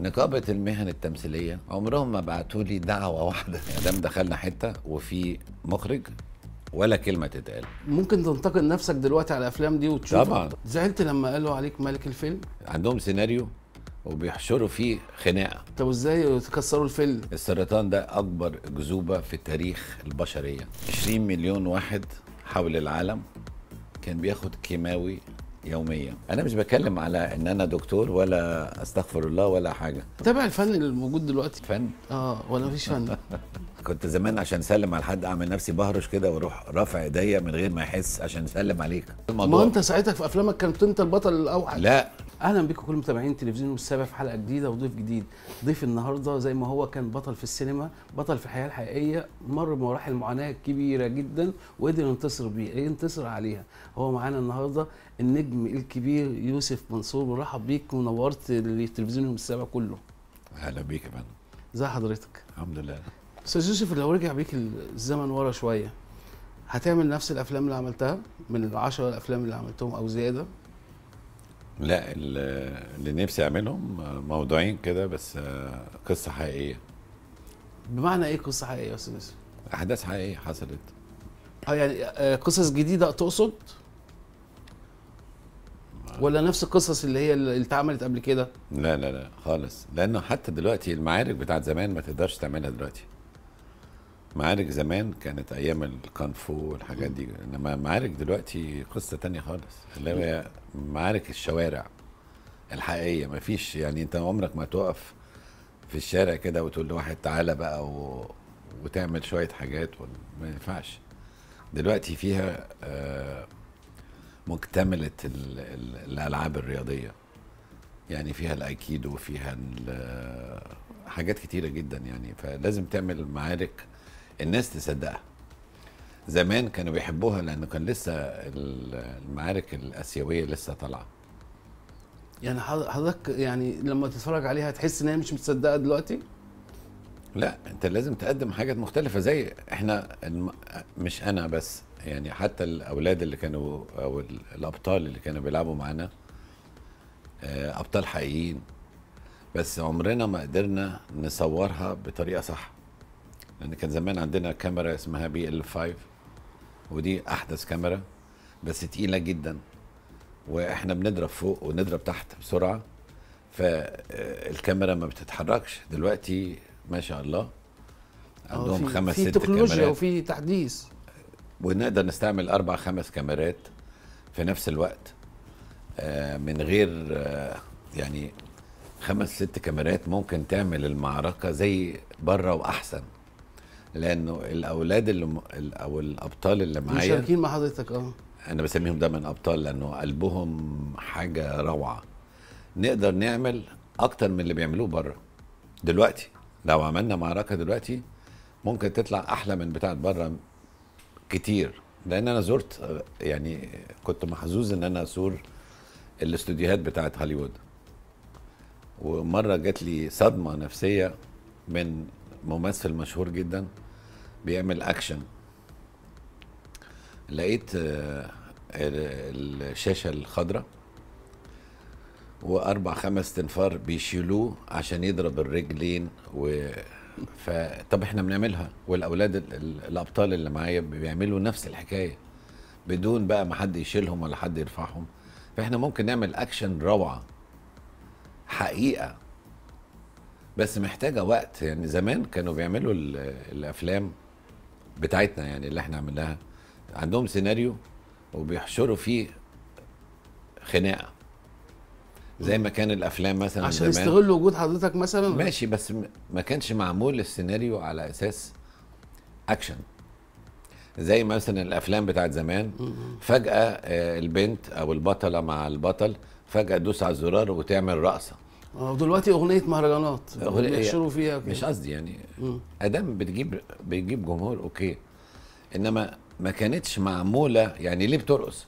نقابة المهن التمثيلية عمرهم ما بعتوا لي دعوة واحدة يا دام دخلنا حتة وفي مخرج ولا كلمة تتقال ممكن تنتقد نفسك دلوقتي على الأفلام دي وتشوف طبعا زعلت لما قالوا عليك ملك الفيلم؟ عندهم سيناريو وبيحشروا فيه خناقه طب ازاي تكسروا الفيلم السرطان ده اكبر جذوبه في تاريخ البشريه 20 مليون واحد حول العالم كان بياخد كيماوي يوميا انا مش بتكلم على ان انا دكتور ولا استغفر الله ولا حاجه تابع الفن اللي موجود دلوقتي فن اه ولا مفيش فن كنت زمان عشان اسلم على حد اعمل نفسي بهرش كده واروح رافع ايديا من غير ما يحس عشان اسلم عليك الموضوع ما انت ساعتها في افلامك كنت انت البطل الاوحد لا اهلا بكم كل متابعين تلفزيون السابع في حلقه جديده وضيف جديد ضيف النهارده زي ما هو كان بطل في السينما بطل في الحياه الحقيقيه مر بمراحل معاناه كبيره جدا وقدر ينتصر بيها ينتصر عليها هو معانا النهارده النجم الكبير يوسف منصور مرحب بيك ونورت تلفزيون السابع كله اهلا بيك يا فندم ازي حضرتك الحمد لله استاذ يوسف لو رجع بيك الزمن ورا شويه هتعمل نفس الافلام اللي عملتها من العشرة الافلام اللي عملتهم او زياده لا اللي نفسي اعملهم موضوعين كده بس آه، قصه حقيقيه بمعنى ايه قصه حقيقيه يا استاذ يوسف؟ احداث حقيقيه حصلت اه يعني آه، قصص جديده تقصد؟ ولا نفس القصص اللي هي اللي اتعملت قبل كده؟ لا لا لا خالص لانه حتى دلوقتي المعارك بتاعت زمان ما تقدرش تعملها دلوقتي معارك زمان كانت ايام الكانفو والحاجات دي انما معارك دلوقتي قصه تانية خالص اللي هي معارك الشوارع الحقيقيه مفيش يعني انت عمرك ما تقف في الشارع كده وتقول لواحد تعالى بقى و... وتعمل شويه حاجات و... ما ينفعش دلوقتي فيها آه، مكتمله ال... الالعاب الرياضيه يعني فيها الايكيدو وفيها حاجات كتيره جدا يعني فلازم تعمل معارك الناس تصدقها زمان كانوا بيحبوها لانه كان لسه المعارك الاسيويه لسه طالعه يعني حضرتك يعني لما تتفرج عليها تحس ان هي مش متصدقه دلوقتي لا انت لازم تقدم حاجات مختلفه زي احنا الم... مش انا بس يعني حتى الاولاد اللي كانوا او الابطال اللي كانوا بيلعبوا معانا آه، ابطال حقيقيين بس عمرنا ما قدرنا نصورها بطريقه صح لان كان زمان عندنا كاميرا اسمها بي ال 5 ودي احدث كاميرا بس تقيله جدا واحنا بنضرب فوق ونضرب تحت بسرعه فالكاميرا ما بتتحركش دلوقتي ما شاء الله آه، عندهم في خمس في ست تكنولوجيا كاميرات وفي تحديث ونقدر نستعمل اربع خمس كاميرات في نفس الوقت آه، من غير آه، يعني خمس ست كاميرات ممكن تعمل المعركه زي بره واحسن لانه الاولاد اللي او الابطال اللي معايا مشاركين مع حضرتك اه انا بسميهم دايما ابطال لانه قلبهم حاجه روعه نقدر نعمل اكتر من اللي بيعملوه بره دلوقتي لو عملنا معركه دلوقتي ممكن تطلع احلى من بتاعه بره كتير لان انا زرت يعني كنت محظوظ ان انا ازور الاستوديوهات بتاعه هوليوود ومره جات لي صدمه نفسيه من ممثل مشهور جدا بيعمل اكشن لقيت آه، الشاشه الخضراء واربع خمس تنفار بيشيلوه عشان يضرب الرجلين و فطب احنا بنعملها والاولاد ال... الابطال اللي معايا بيعملوا نفس الحكايه بدون بقى ما حد يشيلهم ولا حد يرفعهم فاحنا ممكن نعمل اكشن روعه حقيقه بس محتاجه وقت يعني زمان كانوا بيعملوا الافلام بتاعتنا يعني اللي احنا عملناها عندهم سيناريو وبيحشروا فيه خناقه زي ما كان الافلام مثلا عشان زمان يستغلوا وجود حضرتك مثلا ماشي بس ما كانش معمول السيناريو على اساس اكشن زي مثلا الافلام بتاعت زمان فجاه آه، البنت او البطله مع البطل فجاه تدوس على الزرار وتعمل رقصه ودلوقتي آه، اغنيه مهرجانات بيحشروا فيها كده. مش قصدي يعني ادام بتجيب بتجيب جمهور اوكي انما ما كانتش معموله يعني ليه بترقص؟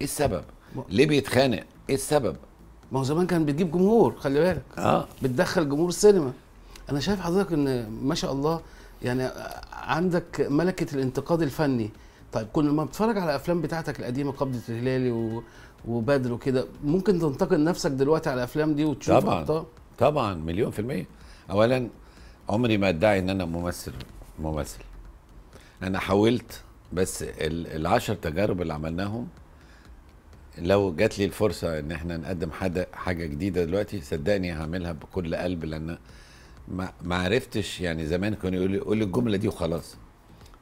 ايه السبب؟ ليه بيتخانق؟ ايه السبب؟ ما هو زمان كان بتجيب جمهور خلي بالك اه بتدخل جمهور السينما انا شايف حضرتك ان ما شاء الله يعني عندك ملكه الانتقاد الفني طيب كل ما بتتفرج على افلام بتاعتك القديمه قبضه الهلالي و... وبدر وكده ممكن تنتقد نفسك دلوقتي على الافلام دي وتشوف طبعا أخطاء؟ طبعا مليون في الميه اولا عمري ما ادعي ان انا ممثل ممثل انا حاولت بس العشر تجارب اللي عملناهم لو جات لي الفرصه ان احنا نقدم حدا حاجه جديده دلوقتي صدقني هعملها بكل قلب لان ما عرفتش يعني زمان كانوا يقولوا قول الجمله دي وخلاص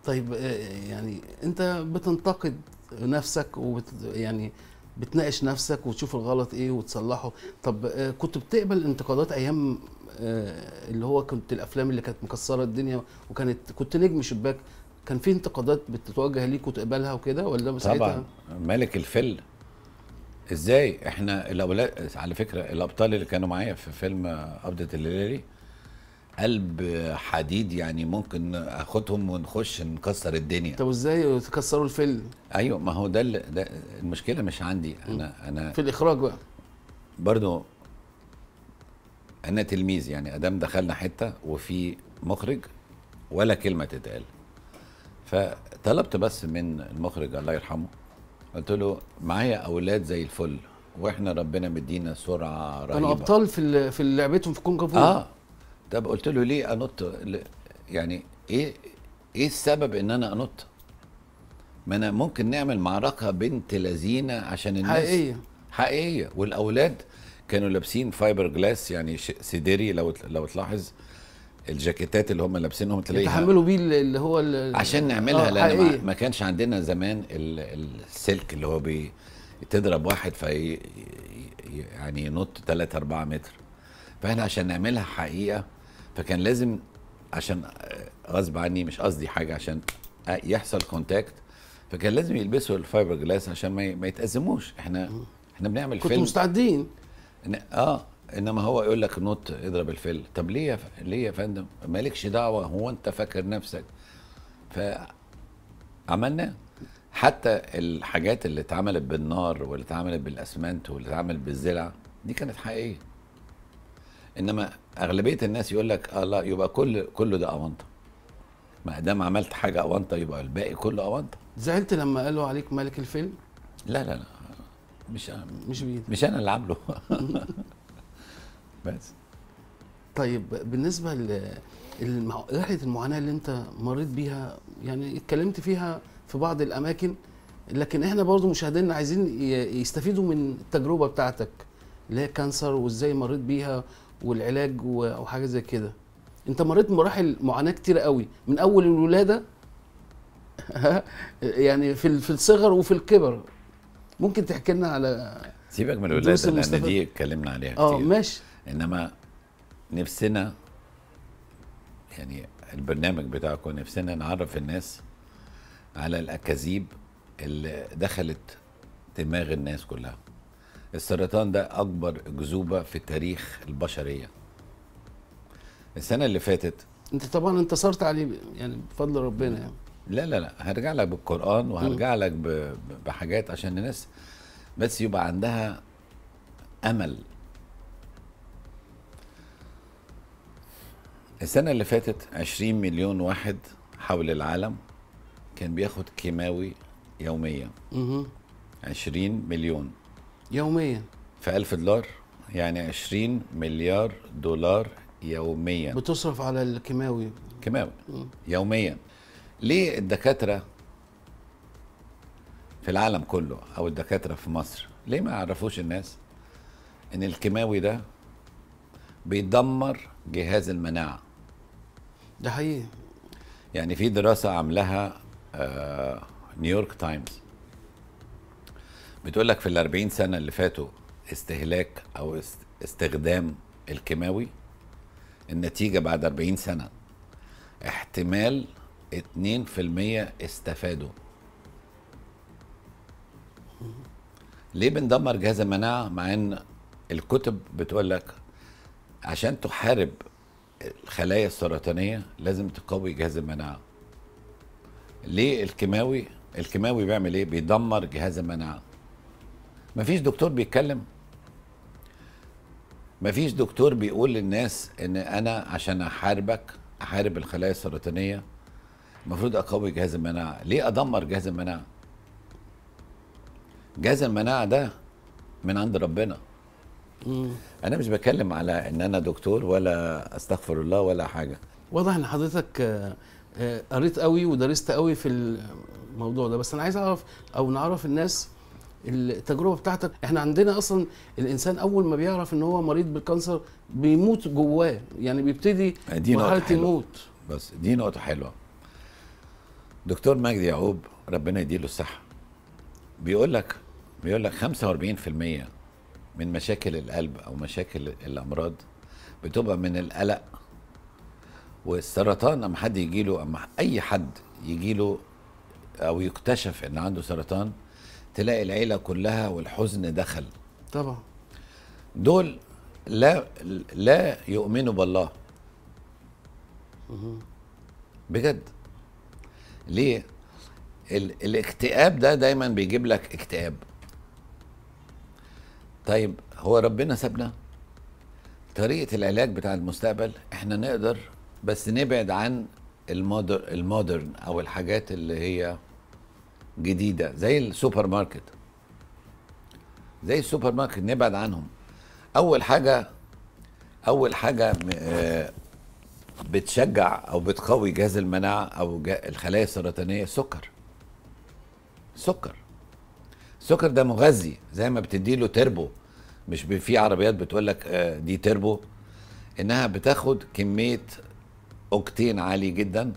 طيب آه، يعني انت بتنتقد نفسك وبت يعني بتناقش نفسك وتشوف الغلط ايه وتصلحه طب آه، كنت بتقبل انتقادات ايام آه، اللي هو كنت الافلام اللي كانت مكسره الدنيا وكانت كنت نجم شباك كان في انتقادات بتتوجه ليك وتقبلها وكده ولا طبعا ملك الفل ازاي احنا الاولاد على فكره الابطال اللي كانوا معايا في فيلم قبضه الليلي قلب حديد يعني ممكن اخدهم ونخش نكسر الدنيا طب ازاي تكسروا الفيلم ايوه ما هو ده, ده المشكله مش عندي انا م. انا في الاخراج بقى برضو انا تلميذ يعني ادام دخلنا حته وفي مخرج ولا كلمه تتقال فطلبت بس من المخرج الله يرحمه قلت له معايا اولاد زي الفل واحنا ربنا مدينا سرعه رهيبه كانوا ابطال في في لعبتهم في كونغ فو اه طب قلت له ليه انط يعني ايه ايه السبب ان انا انط ما انا ممكن نعمل معركه بنت لذينه عشان الناس حقيقيه حقيقيه والاولاد كانوا لابسين فايبر جلاس يعني سديري لو لو تلاحظ الجاكيتات اللي هم لابسينهم تلاقيها يتحملوا بيه اللي هو عشان نعملها آه، لان ما, ما كانش عندنا زمان السلك اللي هو بي تضرب واحد في يعني ينط 3 4 متر فاحنا عشان نعملها حقيقه فكان لازم عشان آه، غصب عني مش قصدي حاجه عشان آه، يحصل كونتاكت فكان لازم يلبسوا الفايبر جلاس عشان ما يتأزموش احنا احنا بنعمل كنت فيلم مستعدين إن اه انما هو يقول لك نط اضرب الفيل طب ليه يا ف... ليه يا فندم مالكش دعوه هو انت فاكر نفسك فعملنا حتى الحاجات اللي اتعملت بالنار واللي اتعملت بالاسمنت واللي اتعملت بالزلع دي كانت حقيقيه انما اغلبيه الناس يقول لك اه لا يبقى كل كله ده اونطه ما دام عملت حاجه اونطه يبقى الباقي كله اونطه زعلت لما قالوا عليك ملك الفيلم لا لا لا مش أنا مش بيدي. مش انا اللي عامله بس طيب بالنسبه ل رحله المعاناه اللي انت مريت بيها يعني اتكلمت فيها في بعض الاماكن لكن احنا برضو مشاهدينا عايزين يستفيدوا من التجربه بتاعتك اللي هي كانسر وازاي مريت بيها والعلاج او حاجه زي كده انت مريت بمراحل معاناه كتير قوي من اول الولاده يعني في في الصغر وفي الكبر ممكن تحكي لنا على سيبك من الولاده لان دي اتكلمنا عليها آه، كتير اه ماشي انما نفسنا يعني البرنامج بتاعكم نفسنا نعرف الناس على الاكاذيب اللي دخلت دماغ الناس كلها السرطان ده اكبر جذوبه في تاريخ البشريه السنه اللي فاتت انت طبعا انتصرت عليه يعني بفضل ربنا يعني لا لا لا هرجع لك بالقران وهرجع لك بحاجات عشان الناس بس يبقى عندها امل السنه اللي فاتت 20 مليون واحد حول العالم كان بياخد كيماوي يوميا 20 مليون يوميا في 1000 دولار يعني 20 مليار دولار يوميا بتصرف على الكيماوي كيماوي يوميا ليه الدكاتره في العالم كله او الدكاتره في مصر ليه ما يعرفوش الناس ان الكيماوي ده بيدمر جهاز المناعه ده حقيقي يعني في دراسه عاملاها آه، نيويورك تايمز بتقول لك في ال 40 سنه اللي فاتوا استهلاك او استخدام الكيماوي النتيجه بعد 40 سنه احتمال 2% استفادوا ليه بندمر جهاز المناعه مع ان الكتب بتقول لك عشان تحارب الخلايا السرطانيه لازم تقوي جهاز المناعه ليه الكيماوي الكيماوي بيعمل ايه بيدمر جهاز المناعه مفيش دكتور بيتكلم مفيش دكتور بيقول للناس ان انا عشان احاربك احارب الخلايا السرطانيه المفروض اقوي جهاز المناعه ليه ادمر جهاز المناعه جهاز المناعه ده من عند ربنا انا مش بتكلم على ان انا دكتور ولا استغفر الله ولا حاجه واضح ان حضرتك آه، آه، قريت قوي ودرست قوي في الموضوع ده بس انا عايز اعرف او نعرف الناس التجربه بتاعتك احنا عندنا اصلا الانسان اول ما بيعرف ان هو مريض بالكانسر بيموت جواه يعني بيبتدي يعني مرحله الموت بس دي نقطه حلوه دكتور مجدي يعقوب ربنا يديله الصحه بيقول لك بيقول لك 45% من مشاكل القلب او مشاكل الامراض بتبقى من القلق والسرطان اما حد يجيله اما اي حد يجيله او يكتشف ان عنده سرطان تلاقي العيله كلها والحزن دخل طبعا دول لا لا يؤمنوا بالله بجد ليه ال الاكتئاب ده دايما بيجيب لك اكتئاب طيب هو ربنا سابنا طريقه العلاج بتاع المستقبل احنا نقدر بس نبعد عن المودر المودرن او الحاجات اللي هي جديده زي السوبر ماركت زي السوبر ماركت نبعد عنهم اول حاجه اول حاجه آه، بتشجع او بتقوي جهاز المناعه او الخلايا السرطانيه السكر سكر السكر ده مغذي زي ما بتديله تربو مش في عربيات بتقول لك آه، دي تربو انها بتاخد كميه اوكتين عالي جدا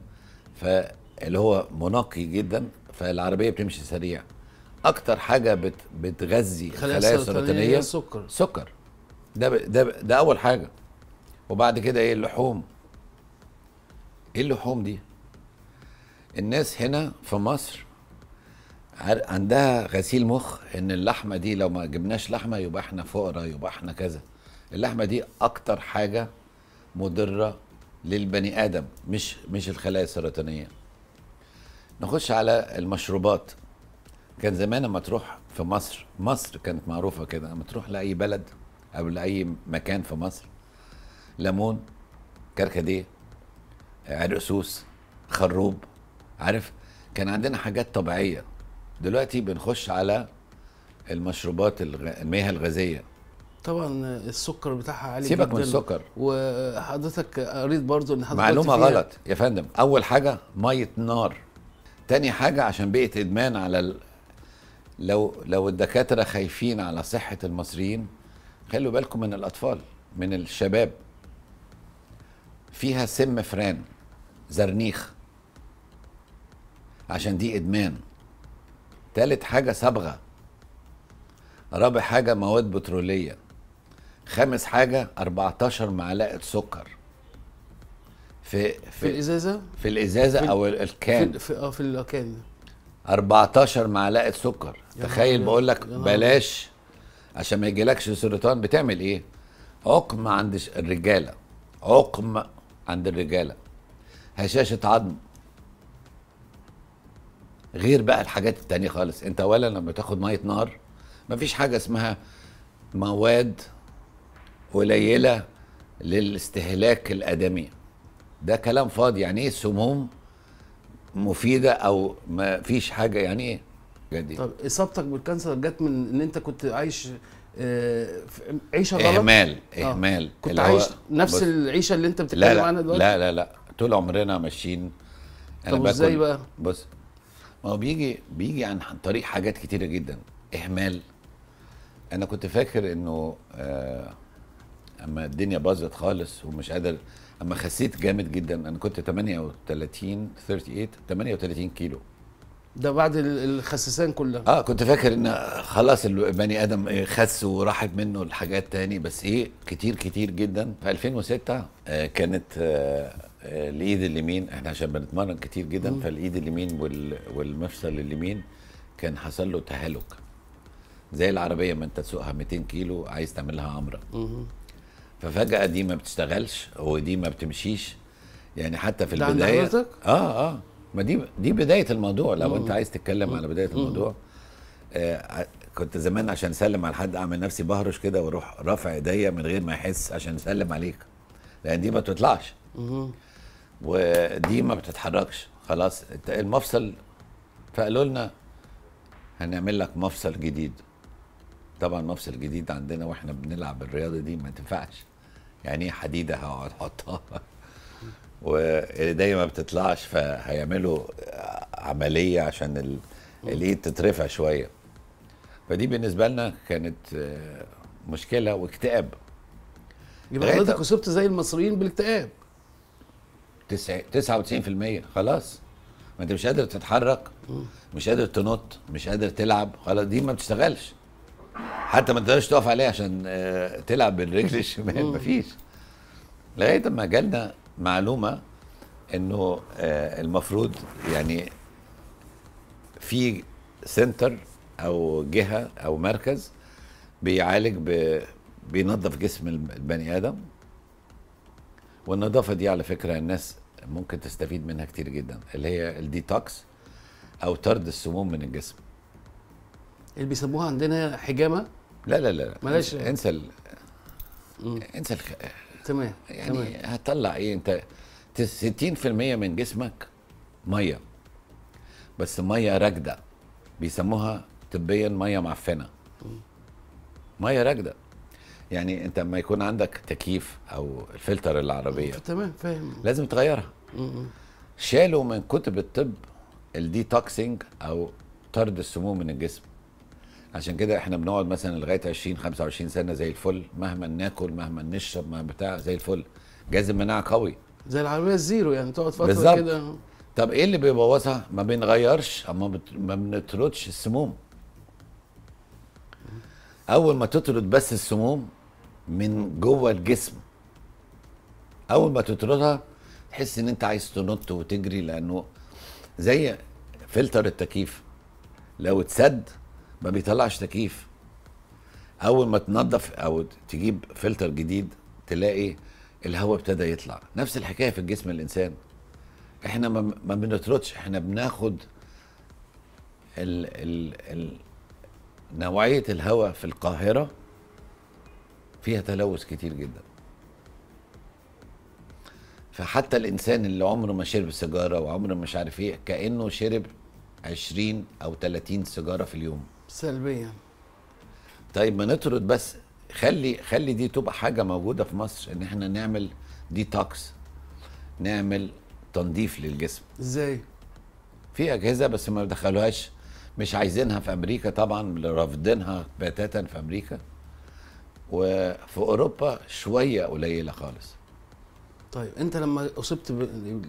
فاللي هو منقي جدا فالعربيه بتمشي سريع اكتر حاجه بت بتغذي الخلايا السرطانيه السكر سكر ده ده ده اول حاجه وبعد كده ايه اللحوم ايه اللحوم دي الناس هنا في مصر عندها غسيل مخ ان اللحمه دي لو ما جبناش لحمه يبقى احنا فقراء يبقى احنا كذا اللحمه دي اكتر حاجه مضره للبني ادم مش مش الخلايا السرطانيه نخش على المشروبات كان زمان لما تروح في مصر مصر كانت معروفه كده لما تروح لاي بلد او لاي مكان في مصر ليمون كركديه عرقسوس خروب عارف كان عندنا حاجات طبيعيه دلوقتي بنخش على المشروبات الغ... المياه الغازيه طبعا السكر بتاعها عالي سيبك جدا من السكر وحضرتك قريت برضو ان حضرتك معلومه غلط يا فندم اول حاجه ميه نار تاني حاجة عشان بقيت إدمان على ال... لو لو الدكاترة خايفين على صحة المصريين خلوا بالكم من الأطفال من الشباب فيها سم فران زرنيخ عشان دي إدمان تالت حاجة صبغة رابع حاجة مواد بترولية خامس حاجة 14 معلقة سكر في في, في الازازه في الازازه في او الكان في اه في الكان 14 معلقه سكر تخيل بقول لك بلاش عشان ما يجيلكش سرطان بتعمل ايه عقم عند الرجاله عقم عند الرجاله هشاشه عظم غير بقى الحاجات التانية خالص انت اولا لما تاخد ميه نار مفيش حاجه اسمها مواد قليله للاستهلاك الادمي ده كلام فاضي يعني ايه سموم مفيده او ما فيش حاجه يعني ايه جدي. طب اصابتك بالكانسر جت من ان انت كنت عايش آه، عيشه غلط اهمال آه. اهمال آه. كنت عايش نفس العيشه اللي انت بتتكلم عنها دلوقتي لا لا لا طول عمرنا ماشيين انا طب ازاي بقى بص ما هو بيجي بيجي عن طريق حاجات كتيره جدا اهمال انا كنت فاكر انه آه اما الدنيا باظت خالص ومش قادر اما خسيت جامد جدا انا كنت 38 38 38 كيلو ده بعد الخسسان كلها اه كنت فاكر ان خلاص البني ادم خس وراحت منه الحاجات تاني بس ايه كتير كتير جدا في 2006 آه كانت آه،, آه الايد اليمين احنا عشان بنتمرن كتير جدا فالايد اليمين وال والمفصل اليمين كان حصل له تهالك زي العربيه ما انت تسوقها 200 كيلو عايز تعملها عمره ففجاه دي ما بتشتغلش ودي ما بتمشيش يعني حتى في ده البدايه اه اه ما دي دي بدايه الموضوع لو انت عايز تتكلم على بدايه الموضوع آه كنت زمان عشان اسلم على حد اعمل نفسي بهرش كده واروح رافع ايديا من غير ما يحس عشان اسلم عليك لان دي ما بتطلعش ودي ما بتتحركش خلاص المفصل فقالوا لنا هنعمل لك مفصل جديد طبعا مفصل جديد عندنا واحنا بنلعب الرياضه دي ما تنفعش يعني ايه حديده هقعد احطها والايديه ما بتطلعش فهيعملوا عمليه عشان الايد تترفع شويه فدي بالنسبه لنا كانت آه، مشكله واكتئاب يبقى حضرتك اصبت زي المصريين بالاكتئاب 99% خلاص ما انت مش قادر تتحرك مش قادر تنط مش قادر تلعب خلاص دي ما بتشتغلش حتى ما تقدرش تقف عليه عشان آه، تلعب بالرجل الشمال مفيش لغايه ما جالنا معلومه انه آه، المفروض يعني في سنتر او جهه او مركز بيعالج ب... بينظف جسم البني ادم والنظافه دي على فكره الناس ممكن تستفيد منها كتير جدا اللي هي الديتوكس او طرد السموم من الجسم اللي بيسموها عندنا حجامه لا لا لا ملاش انسى ال... انسى الخ... تمام يعني تمام. هتطلع ايه انت 60% من جسمك ميه بس ميه راكده بيسموها طبيا ميه معفنه ميه راكده يعني انت لما يكون عندك تكييف او الفلتر العربيه تمام فاهم لازم تغيرها شالوا من كتب الطب الديتوكسينج او طرد السموم من الجسم عشان كده احنا بنقعد مثلا لغايه 20 25 سنه زي الفل مهما ناكل مهما نشرب مهما بتاع زي الفل جهاز المناعه قوي زي العربيه الزيرو يعني تقعد فتره كده طب ايه اللي بيبوظها؟ ما بنغيرش اما ما بنطردش السموم اول ما تطرد بس السموم من جوه الجسم اول ما تطردها تحس ان انت عايز تنط وتجري لانه زي فلتر التكييف لو اتسد ما بيطلعش تكييف اول ما تنظف او تجيب فلتر جديد تلاقي الهواء ابتدى يطلع نفس الحكايه في الجسم الانسان احنا ما بنطردش احنا بناخد ال ال ال نوعيه الهواء في القاهره فيها تلوث كتير جدا فحتى الانسان اللي عمره ما شرب سيجاره وعمره مش عارف ايه كانه شرب 20 او 30 سيجاره في اليوم سلبيا طيب ما نطرد بس خلي خلي دي تبقى حاجه موجوده في مصر ان احنا نعمل ديتوكس نعمل تنظيف للجسم ازاي في اجهزه بس ما دخلوهاش مش عايزينها في امريكا طبعا رافضينها بتاتا في امريكا وفي اوروبا شويه قليله خالص طيب انت لما اصبت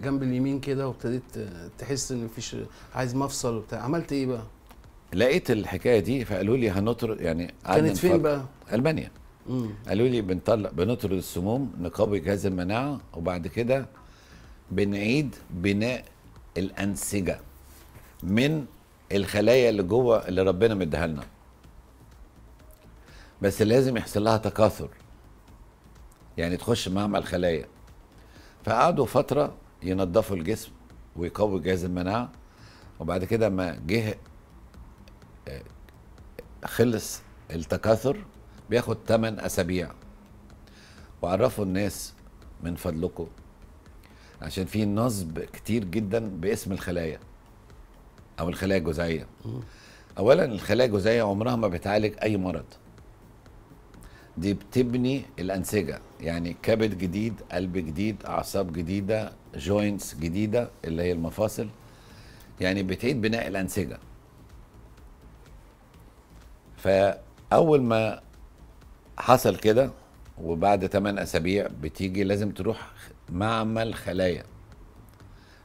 جنب اليمين كده وابتديت تحس ان مفيش عايز مفصل وبتاع عملت ايه بقى لقيت الحكايه دي فقالوا لي هنطرد يعني كانت فين بقى؟ المانيا قالوا لي بنطلق بنطرد السموم نقوي جهاز المناعه وبعد كده بنعيد بناء الانسجه من الخلايا اللي جوه اللي ربنا مديها لنا بس لازم يحصل لها تكاثر يعني تخش معمل خلايا فقعدوا فتره ينظفوا الجسم ويقوي جهاز المناعه وبعد كده ما جه خلص التكاثر بياخد 8 اسابيع وعرفوا الناس من فضلكم عشان في نصب كتير جدا باسم الخلايا او الخلايا الجزيئيه اولا الخلايا الجزيئيه عمرها ما بتعالج اي مرض دي بتبني الانسجه يعني كبد جديد قلب جديد اعصاب جديده جوينتس جديده اللي هي المفاصل يعني بتعيد بناء الانسجه فاول ما حصل كده وبعد 8 اسابيع بتيجي لازم تروح معمل خلايا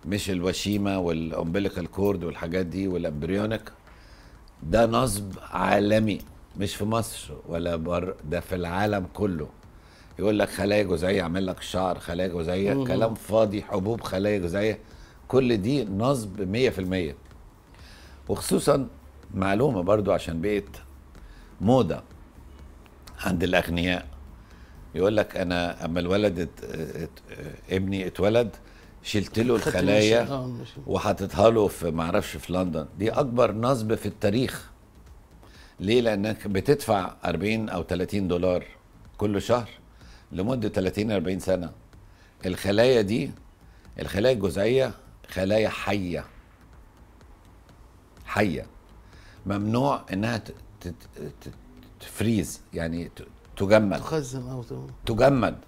مش الوشيمه والامبليكال كورد والحاجات دي والامبريونيك ده نصب عالمي مش في مصر ولا بر ده في العالم كله يقول لك خلايا جزيئيه يعمل لك شعر خلايا جزيئيه كلام فاضي حبوب خلايا جزيئيه كل دي نصب 100% وخصوصا معلومه برضو عشان بقيت موضة عند الأغنياء يقول لك أنا أما الولد ابني اتولد شلت له الخلايا اه، وحطيتها له في معرفش في لندن دي أكبر نصب في التاريخ ليه لأنك بتدفع 40 أو 30 دولار كل شهر لمدة 30 40 سنة الخلايا دي الخلايا الجزئية خلايا حية حية ممنوع انها تفريز يعني تجمد تخزن او تجمد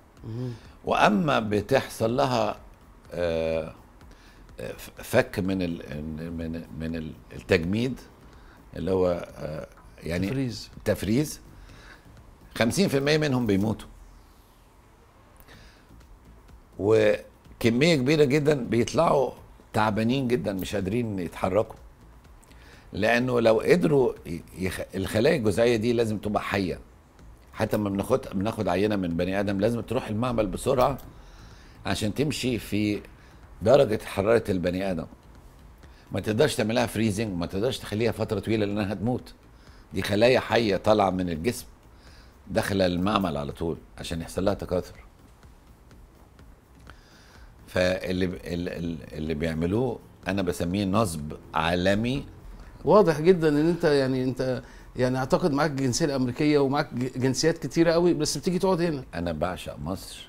واما بتحصل لها آه، فك من من من التجميد اللي هو آه، يعني تفريز تفريز 50% منهم بيموتوا وكميه كبيره جدا بيطلعوا تعبانين جدا مش قادرين يتحركوا لانه لو قدروا يخ... الخلايا الجذعيه دي لازم تبقى حيه حتى لما بناخد بناخد عينه من بني ادم لازم تروح المعمل بسرعه عشان تمشي في درجه حراره البني ادم ما تقدرش تعملها فريزنج وما تقدرش تخليها فتره طويله لانها هتموت دي خلايا حيه طالعه من الجسم داخله المعمل على طول عشان يحصل لها تكاثر فاللي اللي بيعملوه انا بسميه نصب عالمي واضح جدا ان انت يعني انت يعني اعتقد معاك الجنسيه الامريكيه ومعاك جنسيات كتيره قوي بس بتيجي تقعد هنا انا بعشق مصر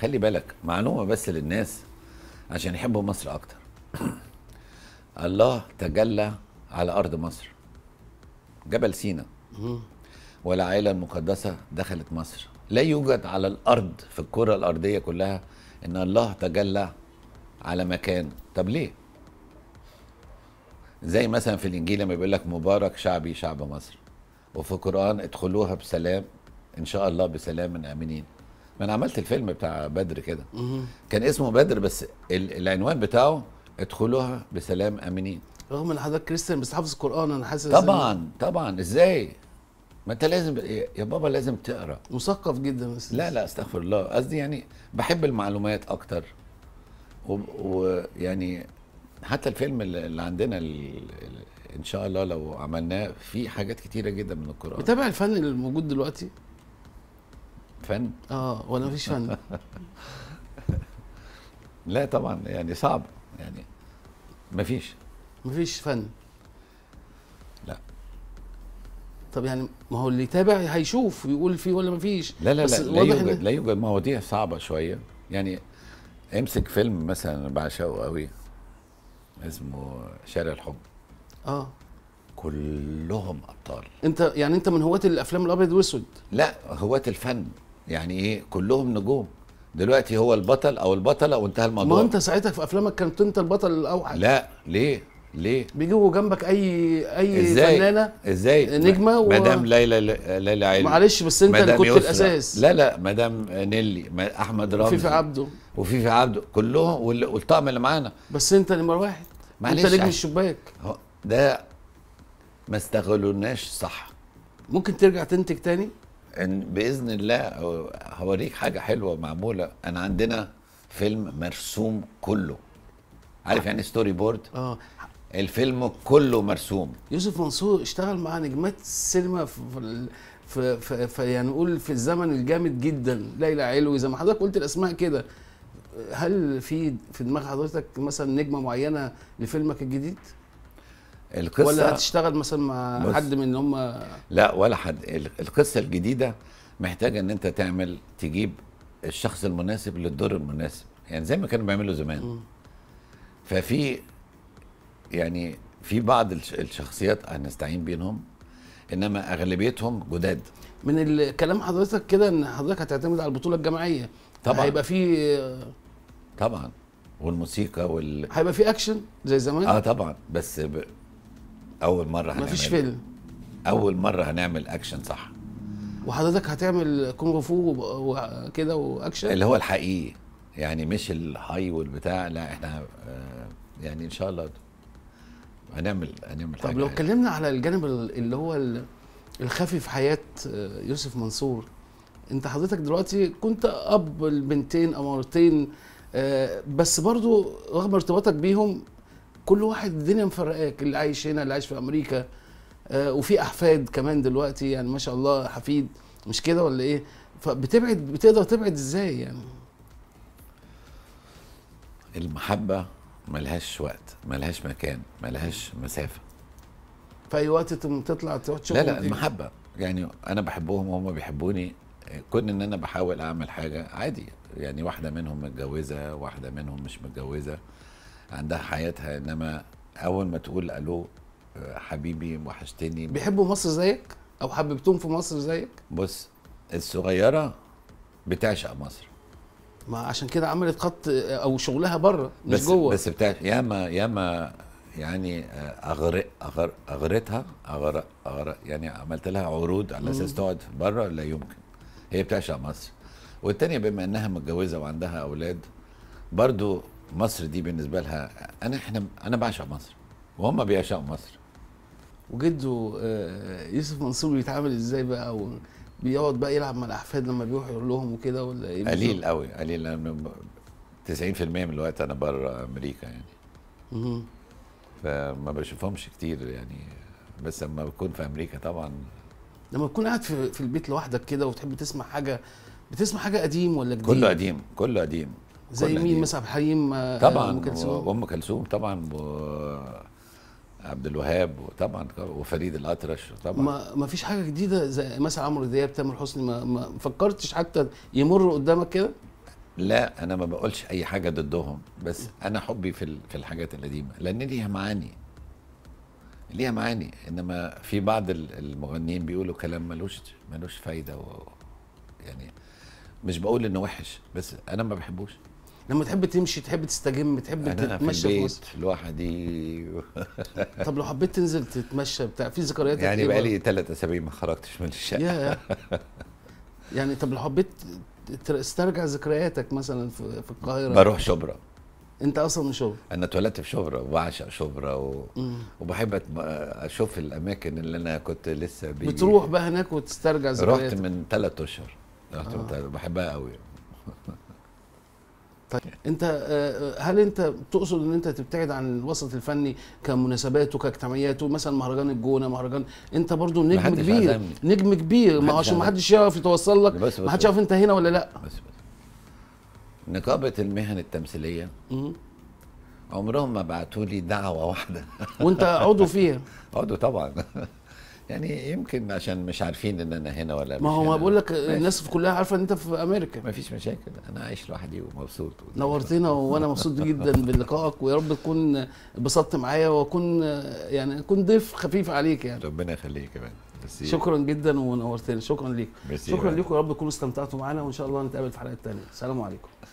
خلي بالك معلومه بس للناس عشان يحبوا مصر اكتر الله تجلى على ارض مصر جبل سينا والعائله المقدسه دخلت مصر لا يوجد على الارض في الكره الارضيه كلها ان الله تجلى على مكان طب ليه زي مثلا في الانجيل لما بيقول لك مبارك شعبي شعب مصر وفي القران ادخلوها بسلام ان شاء الله بسلام من امنين ما انا عملت الفيلم بتاع بدر كده كان اسمه بدر بس العنوان بتاعه ادخلوها بسلام امنين رغم ان حضرتك كريستيان بس حافظ القران انا حاسس طبعا إن... طبعا ازاي ما انت لازم يا بابا لازم تقرا مثقف جدا بس لا لا استغفر الله قصدي يعني بحب المعلومات اكتر ويعني حتى الفيلم اللي عندنا اللي ان شاء الله لو عملناه في حاجات كتيره جدا من القران بتابع الفن اللي موجود دلوقتي فن اه ولا مفيش فن لا طبعا يعني صعب يعني مفيش مفيش فن لا طب يعني ما هو اللي يتابع هيشوف ويقول في ولا مفيش لا لا بس لا, لا يوجد لا يوجد مواضيع صعبه شويه يعني امسك فيلم مثلا بعشقه قوي اسمه شارع الحب اه كلهم ابطال انت يعني انت من هواة الافلام الابيض واسود لا هواة الفن يعني ايه كلهم نجوم دلوقتي هو البطل او البطله وانتهى الموضوع ما انت ساعتها في افلامك كنت انت البطل الاوحد لا ليه ليه بيجيبوا جنبك اي اي إزاي؟ فنانه ازاي نجمه و... مدام ليلى ليلى علوي معلش بس انت اللي كنت يسرى. الاساس لا لا مدام نيلي احمد رامي فيفي عبده وفيفي عبده كلهم والطقم اللي معانا بس انت نمره واحد معلش انت نجم الشباك ده ما استغلوناش صح ممكن ترجع تنتج تاني إن باذن الله هوريك حاجه حلوه معموله انا عندنا فيلم مرسوم كله عارف يعني ستوري بورد اه الفيلم كله مرسوم يوسف منصور اشتغل مع نجمات السينما في في, في, في يعني نقول في الزمن الجامد جدا ليلى علوي زي ما حضرتك قلت الاسماء كده هل في في دماغ حضرتك مثلا نجمه معينه لفيلمك الجديد؟ القصه ولا هتشتغل مثلا مع حد من هم لا ولا حد القصه الجديده محتاجه ان انت تعمل تجيب الشخص المناسب للدور المناسب يعني زي ما كانوا بيعملوا زمان م. ففي يعني في بعض الشخصيات هنستعين بينهم انما اغلبيتهم جداد من الكلام حضرتك كده ان حضرتك هتعتمد على البطوله الجماعيه طبعا هيبقى في طبعا والموسيقى وال هيبقى في اكشن زي زمان اه طبعا بس ب... اول مره هنعمل مفيش فيلم اول مره هنعمل اكشن صح وحضرتك هتعمل كونغ فو وكده واكشن اللي هو الحقيقي يعني مش الهاي والبتاع لا احنا آه، يعني ان شاء الله هنعمل هنعمل طب لو يعني. اتكلمنا على الجانب اللي هو الخفي في حياه آه، يوسف منصور انت حضرتك دلوقتي كنت اب لبنتين او مرتين آه، بس برضو رغم ارتباطك بيهم كل واحد الدنيا مفرقاك اللي عايش هنا اللي عايش في امريكا آه، وفي احفاد كمان دلوقتي يعني ما شاء الله حفيد مش كده ولا ايه فبتبعد بتقدر تبعد ازاي يعني المحبه ملهاش وقت ملهاش مكان ملهاش مسافه في اي وقت تطلع تروح تشوفهم لا لا المحبه يعني انا بحبهم وهم بيحبوني كون ان انا بحاول اعمل حاجه عادي يعني واحده منهم متجوزه واحده منهم مش متجوزه عندها حياتها انما اول ما تقول الو آه، حبيبي وحشتني بيحبوا مصر زيك او حببتهم في مصر زيك بص الصغيره بتعشق مصر ما عشان كده عملت خط آه، او شغلها بره مش بس جوه بس بتاع ياما ياما يعني آه، اغرق أغر اغرتها أغرق أغرق يعني عملت لها عروض على اساس تقعد بره لا يمكن هي بتعشق مصر والتانية بما انها متجوزة وعندها اولاد برضو مصر دي بالنسبة لها انا احنا انا بعشق مصر وهم بيعشقوا مصر وجده آه، آه، يوسف منصور بيتعامل ازاي بقى و... بيقعد بقى يلعب مع الاحفاد لما بيروح يقول لهم وكده ولا ايه قليل قوي قليل لان 90% من الوقت انا بره امريكا يعني مم. فما بشوفهمش كتير يعني بس لما بكون في امريكا طبعا لما تكون قاعد في, البيت لوحدك كده وتحب تسمع حاجه بتسمع حاجه قديم ولا جديد؟ كله قديم كله قديم زي كله مين مثلا عبد الحليم آه، طبعا ام كلثوم ام كلثوم طبعا عبد الوهاب وطبعا وفريد الاطرش طبعا ما, ما فيش حاجه جديده زي مثلا عمرو دياب تامر حسني ما, ما فكرتش حتى يمر قدامك كده لا انا ما بقولش اي حاجه ضدهم بس انا حبي في في الحاجات القديمه لان ليها معاني ليها معاني انما في بعض المغنيين بيقولوا كلام ملوش ملوش فايده و يعني مش بقول انه وحش بس انا ما بحبوش لما تحب تمشي تحب تستجم تحب يعني تتمشى في مصر لوحدي طب لو حبيت تنزل تتمشى بتاع في ذكريات يعني بقى لي ثلاث اسابيع ما خرجتش من الشقه يعني طب لو حبيت استرجع ذكرياتك مثلا في القاهره بروح شبرا انت اصلا من شبرا انا اتولدت في شبرا وبعشق شبرا و... وبحب اشوف الاماكن اللي انا كنت لسه بي... بتروح بقى هناك وتسترجع ذكرياتك رحت من ثلاث اشهر رحت آه. من تلت... بحبها قوي طيب انت آه، آه، هل انت تقصد ان انت تبتعد عن الوسط الفني كمناسبات وكاجتماعيات مثلا مهرجان الجونه مهرجان انت برضو نجم كبير عزم. نجم كبير ما عشان ما حدش يعرف يتوصل لك ما حدش يعرف انت هنا ولا لا بس بس. نقابه المهن التمثيليه عمرهم ما بعتوا لي دعوه واحده وانت عضو فيها عضو طبعا يعني يمكن عشان مش عارفين ان انا هنا ولا ما هو بقول لك الناس كلها عارفه ان انت في امريكا ما فيش مشاكل انا عايش لوحدي ومبسوط نورتنا وانا مبسوط جدا بلقائك ويا رب تكون اتبسطت معايا واكون يعني اكون ضيف خفيف عليك يعني ربنا يخليك كمان شكرا جدا ونورتنا شكرا ليك شكرا ليكم يا رب تكونوا استمتعتوا معانا وان شاء الله نتقابل في حلقه ثانيه السلام عليكم